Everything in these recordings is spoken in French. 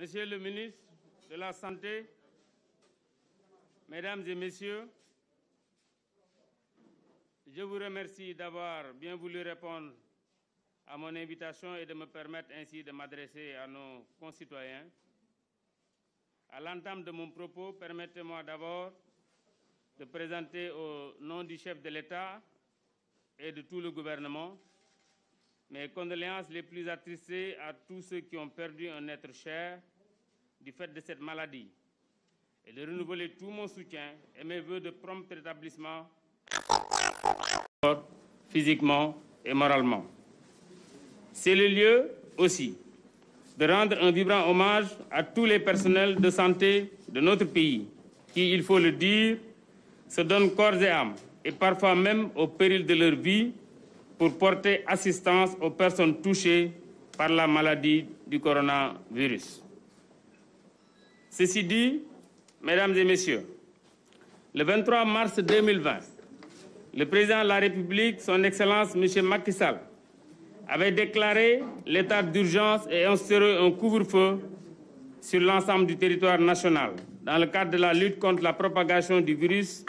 Monsieur le ministre de la Santé, Mesdames et Messieurs, je vous remercie d'avoir bien voulu répondre à mon invitation et de me permettre ainsi de m'adresser à nos concitoyens. À l'entame de mon propos, permettez-moi d'abord de présenter au nom du chef de l'État et de tout le gouvernement mes condoléances les plus attristées à tous ceux qui ont perdu un être cher du fait de cette maladie et de renouveler tout mon soutien et mes voeux de prompt rétablissement physiquement et moralement. C'est le lieu aussi de rendre un vibrant hommage à tous les personnels de santé de notre pays qui, il faut le dire, se donnent corps et âme et parfois même au péril de leur vie pour porter assistance aux personnes touchées par la maladie du coronavirus. Ceci dit, mesdames et messieurs, le 23 mars 2020, le président de la République, son Excellence M. Macky Sall, avait déclaré l'état d'urgence et instauré un couvre-feu sur l'ensemble du territoire national dans le cadre de la lutte contre la propagation du virus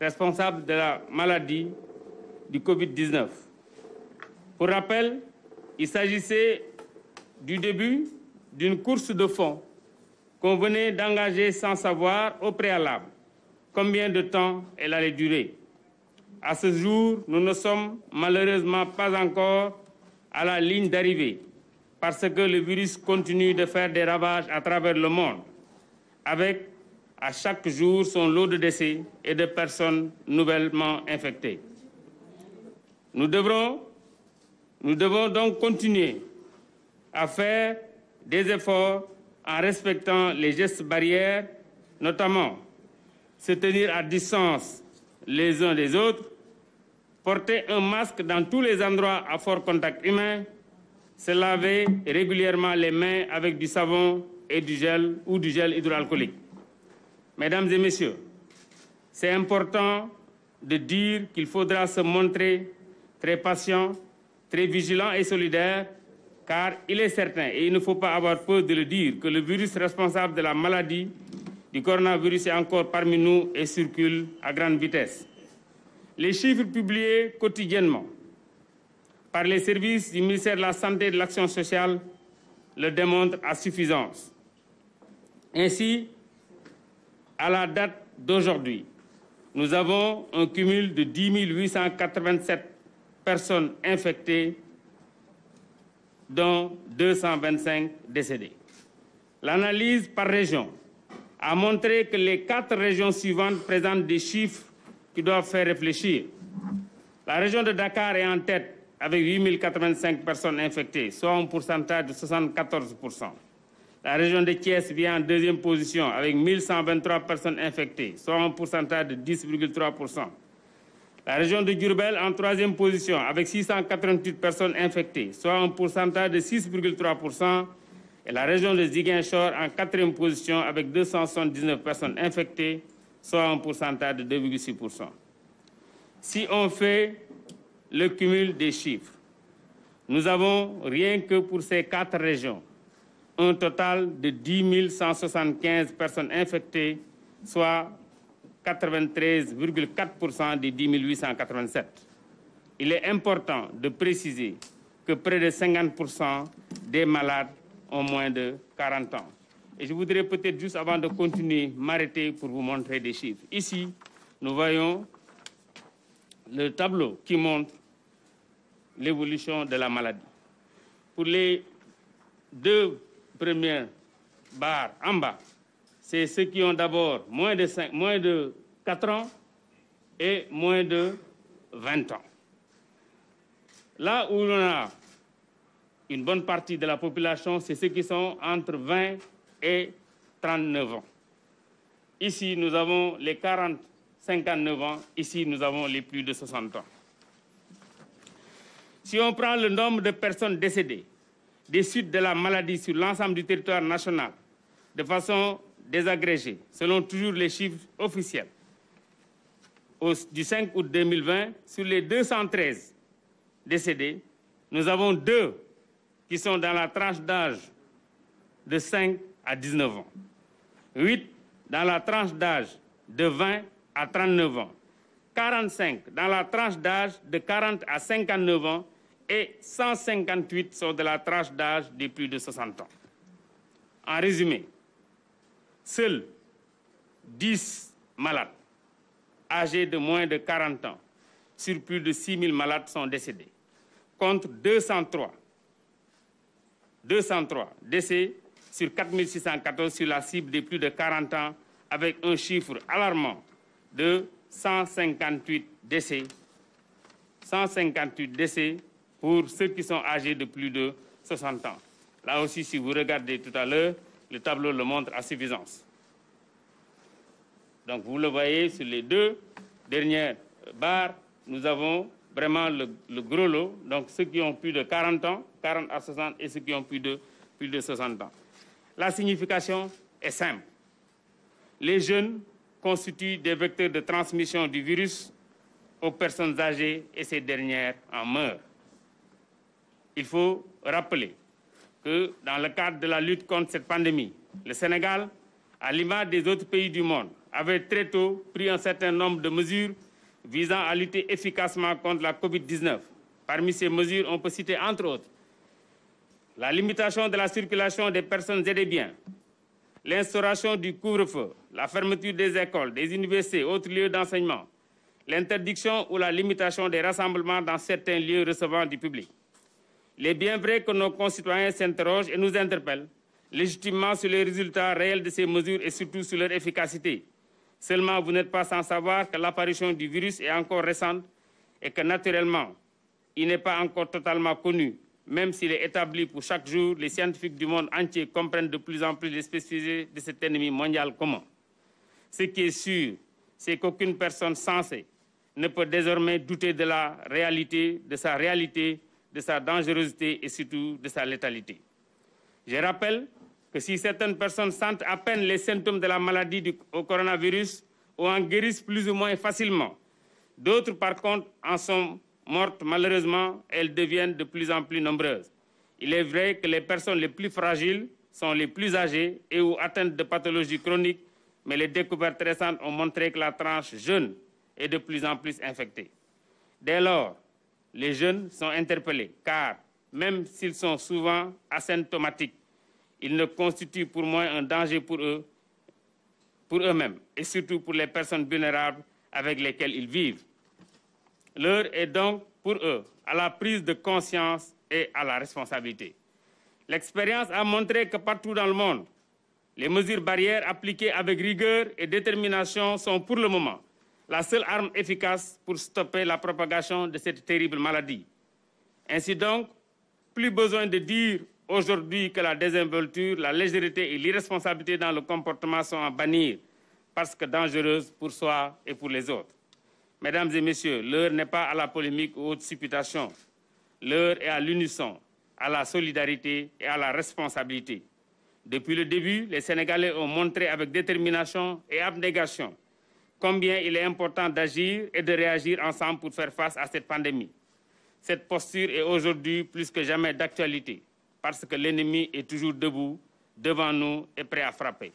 responsable de la maladie du COVID-19. Pour rappel, il s'agissait du début d'une course de fonds qu'on venait d'engager sans savoir au préalable combien de temps elle allait durer. À ce jour, nous ne sommes malheureusement pas encore à la ligne d'arrivée parce que le virus continue de faire des ravages à travers le monde, avec à chaque jour son lot de décès et de personnes nouvellement infectées. Nous devrons nous devons donc continuer à faire des efforts en respectant les gestes barrières, notamment se tenir à distance les uns des autres, porter un masque dans tous les endroits à fort contact humain, se laver régulièrement les mains avec du savon et du gel ou du gel hydroalcoolique. Mesdames et messieurs, c'est important de dire qu'il faudra se montrer très patient très vigilant et solidaire, car il est certain, et il ne faut pas avoir peur de le dire, que le virus responsable de la maladie du coronavirus est encore parmi nous et circule à grande vitesse. Les chiffres publiés quotidiennement par les services du ministère de la Santé et de l'Action sociale le démontrent à suffisance. Ainsi, à la date d'aujourd'hui, nous avons un cumul de 10 887 personnes infectées, dont 225 décédés. L'analyse par région a montré que les quatre régions suivantes présentent des chiffres qui doivent faire réfléchir. La région de Dakar est en tête avec 8085 personnes infectées, soit un pourcentage de 74 La région de Thiès vient en deuxième position avec 1123 personnes infectées, soit un pourcentage de 10,3 la région de Gurbel en troisième position avec 688 personnes infectées, soit un pourcentage de 6,3%, et la région de Ziguinchor en quatrième position avec 279 personnes infectées, soit un pourcentage de 2,6%. Si on fait le cumul des chiffres, nous avons, rien que pour ces quatre régions, un total de 10 175 personnes infectées, soit 93,4% des 10 887. Il est important de préciser que près de 50% des malades ont moins de 40 ans. Et je voudrais peut-être juste avant de continuer m'arrêter pour vous montrer des chiffres. Ici, nous voyons le tableau qui montre l'évolution de la maladie. Pour les deux premières barres en bas, c'est ceux qui ont d'abord moins de, 5, 4 ans et moins de 20 ans. Là où on a une bonne partie de la population, c'est ceux qui sont entre 20 et 39 ans. Ici, nous avons les 40, 59 ans. Ici, nous avons les plus de 60 ans. Si on prend le nombre de personnes décédées des suites de la maladie sur l'ensemble du territoire national, de façon désagrégés, selon toujours les chiffres officiels, du 5 août 2020, sur les 213 décédés, nous avons deux qui sont dans la tranche d'âge de 5 à 19 ans, 8 dans la tranche d'âge de 20 à 39 ans, 45 dans la tranche d'âge de 40 à 59 ans et 158 sont de la tranche d'âge de plus de 60 ans. En résumé, seuls 10 malades âgés de moins de 40 ans sur plus de 6 000 malades sont décédés, contre 203, 203 décès sur 4 614 sur la cible de plus de 40 ans, avec un chiffre alarmant de 158 décès, 158 décès pour ceux qui sont âgés de plus de 60 ans. Là aussi, si vous regardez tout à l'heure, le tableau le montre à suffisance. Donc vous le voyez sur les deux dernières barres, nous avons vraiment le, gros lot, donc ceux qui ont plus de 40 ans, 40 à 60 et ceux qui ont plus de, plus de 60 ans. La signification est simple. Les jeunes constituent des vecteurs de transmission du virus aux personnes âgées et ces dernières en meurent. Il faut rappeler que dans le cadre de la lutte contre cette pandémie, le Sénégal, à l'image des autres pays du monde, avait très tôt pris un certain nombre de mesures visant à lutter efficacement contre la COVID-19. Parmi ces mesures, on peut citer entre autres la limitation de la circulation des personnes et des biens, l'instauration du couvre-feu, la fermeture des écoles, des universités, autres lieux d'enseignement, l'interdiction ou la limitation des rassemblements dans certains lieux recevant du public. Il est bien vrai que nos concitoyens s'interrogent et nous interpellent légitimement sur les résultats réels de ces mesures et surtout sur leur efficacité. Seulement, vous n'êtes pas sans savoir que l'apparition du virus est encore récente et que naturellement, il n'est pas encore totalement connu, même s'il est établi pour chaque jour, les scientifiques du monde entier comprennent de plus en plus les spécificités de cet ennemi mondial commun. Ce qui est sûr, c'est qu'aucune personne sensée ne peut désormais douter de la réalité, de sa réalité de sa dangerosité et surtout de sa létalité. Je rappelle que si certaines personnes sentent à peine les symptômes de la maladie du, au coronavirus ou en guérissent plus ou moins facilement, d'autres par contre en sont mortes malheureusement, elles deviennent de plus en plus nombreuses. Il est vrai que les personnes les plus fragiles sont les plus âgées et ou atteintes de pathologies chroniques, mais les découvertes récentes ont montré que la tranche jeune est de plus en plus infectée. Dès lors, les jeunes sont interpellés car, même s'ils sont souvent asymptomatiques, ils ne constituent pour moi un danger pour eux, pour eux-mêmes et surtout pour les personnes vulnérables avec lesquelles ils vivent. L'heure est donc pour eux à la prise de conscience et à la responsabilité. L'expérience a montré que partout dans le monde, les mesures barrières appliquées avec rigueur et détermination sont pour le moment la seule arme efficace pour stopper la propagation de cette terrible maladie. Ainsi donc, plus besoin de dire aujourd'hui que la désinvolture, la légèreté et l'irresponsabilité dans le comportement sont à bannir parce que dangereuses pour soi et pour les autres. Mesdames et messieurs, l'heure n'est pas à la polémique ou aux supputations. L'heure est à l'unisson, à la solidarité et à la responsabilité. Depuis le début, les Sénégalais ont montré avec détermination et abnégation combien il est important d'agir et de réagir ensemble pour faire face à cette pandémie. Cette posture est aujourd'hui plus que jamais d'actualité parce que l'ennemi est toujours debout devant nous et prêt à frapper.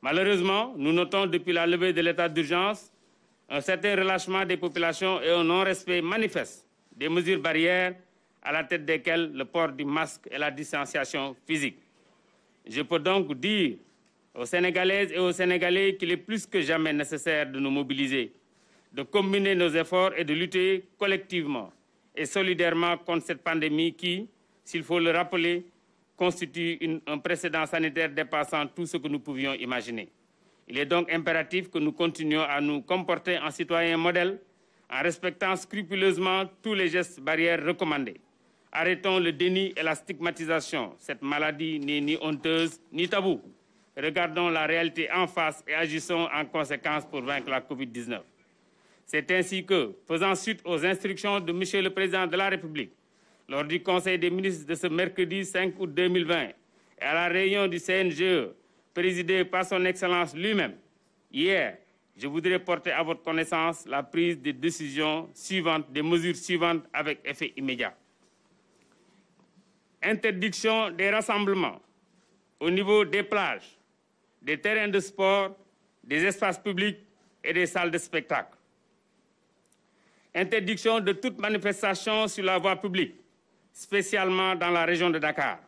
Malheureusement, nous notons depuis la levée de l'état d'urgence un certain relâchement des populations et un non-respect manifeste des mesures barrières à la tête desquelles le port du masque et la distanciation physique. Je peux donc dire aux Sénégalaises et aux Sénégalais qu'il est plus que jamais nécessaire de nous mobiliser, de combiner nos efforts et de lutter collectivement et solidairement contre cette pandémie qui, s'il faut le rappeler, constitue un précédent sanitaire dépassant tout ce que nous pouvions imaginer. Il est donc impératif que nous continuions à nous comporter en citoyens modèles en respectant scrupuleusement tous les gestes barrières recommandés. Arrêtons le déni et la stigmatisation. Cette maladie n'est ni honteuse ni tabou. Regardons la réalité en face et agissons en conséquence pour vaincre la COVID-19. C'est ainsi que, faisant suite aux instructions de M. le Président de la République, lors du Conseil des ministres de ce mercredi 5 août 2020 et à la réunion du CNGE, présidée par Son Excellence lui-même, hier, je voudrais porter à votre connaissance la prise des décisions suivantes, des mesures suivantes avec effet immédiat. Interdiction des rassemblements au niveau des plages, des terrains de sport, des espaces publics et des salles de spectacle. Interdiction de toute manifestation sur la voie publique, spécialement dans la région de Dakar.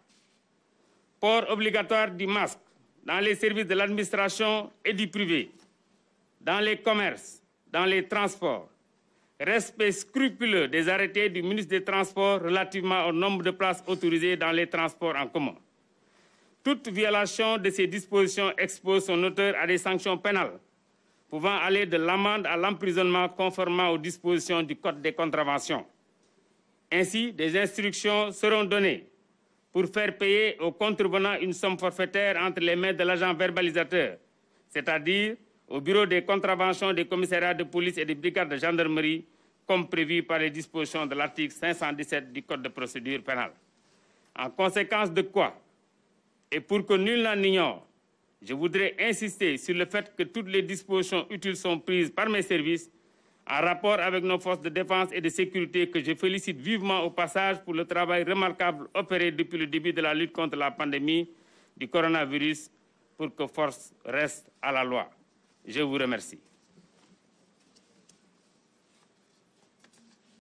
Port obligatoire du masque dans les services de l'administration et du privé, dans les commerces, dans les transports. Respect scrupuleux des arrêtés du ministre des Transports relativement au nombre de places autorisées dans les transports en commun. Toute violation de ces dispositions expose son auteur à des sanctions pénales pouvant aller de l'amende à l'emprisonnement conformément aux dispositions du Code des contraventions. Ainsi, des instructions seront données pour faire payer aux contrevenants une somme forfaitaire entre les mains de l'agent verbalisateur, c'est-à-dire au bureau des contraventions des commissariats de police et des brigades de gendarmerie, comme prévu par les dispositions de l'article 517 du Code de procédure pénale. En conséquence de quoi, et pour que nul n'en ignore, je voudrais insister sur le fait que toutes les dispositions utiles sont prises par mes services en rapport avec nos forces de défense et de sécurité que je félicite vivement au passage pour le travail remarquable opéré depuis le début de la lutte contre la pandémie du coronavirus pour que force reste à la loi. Je vous remercie.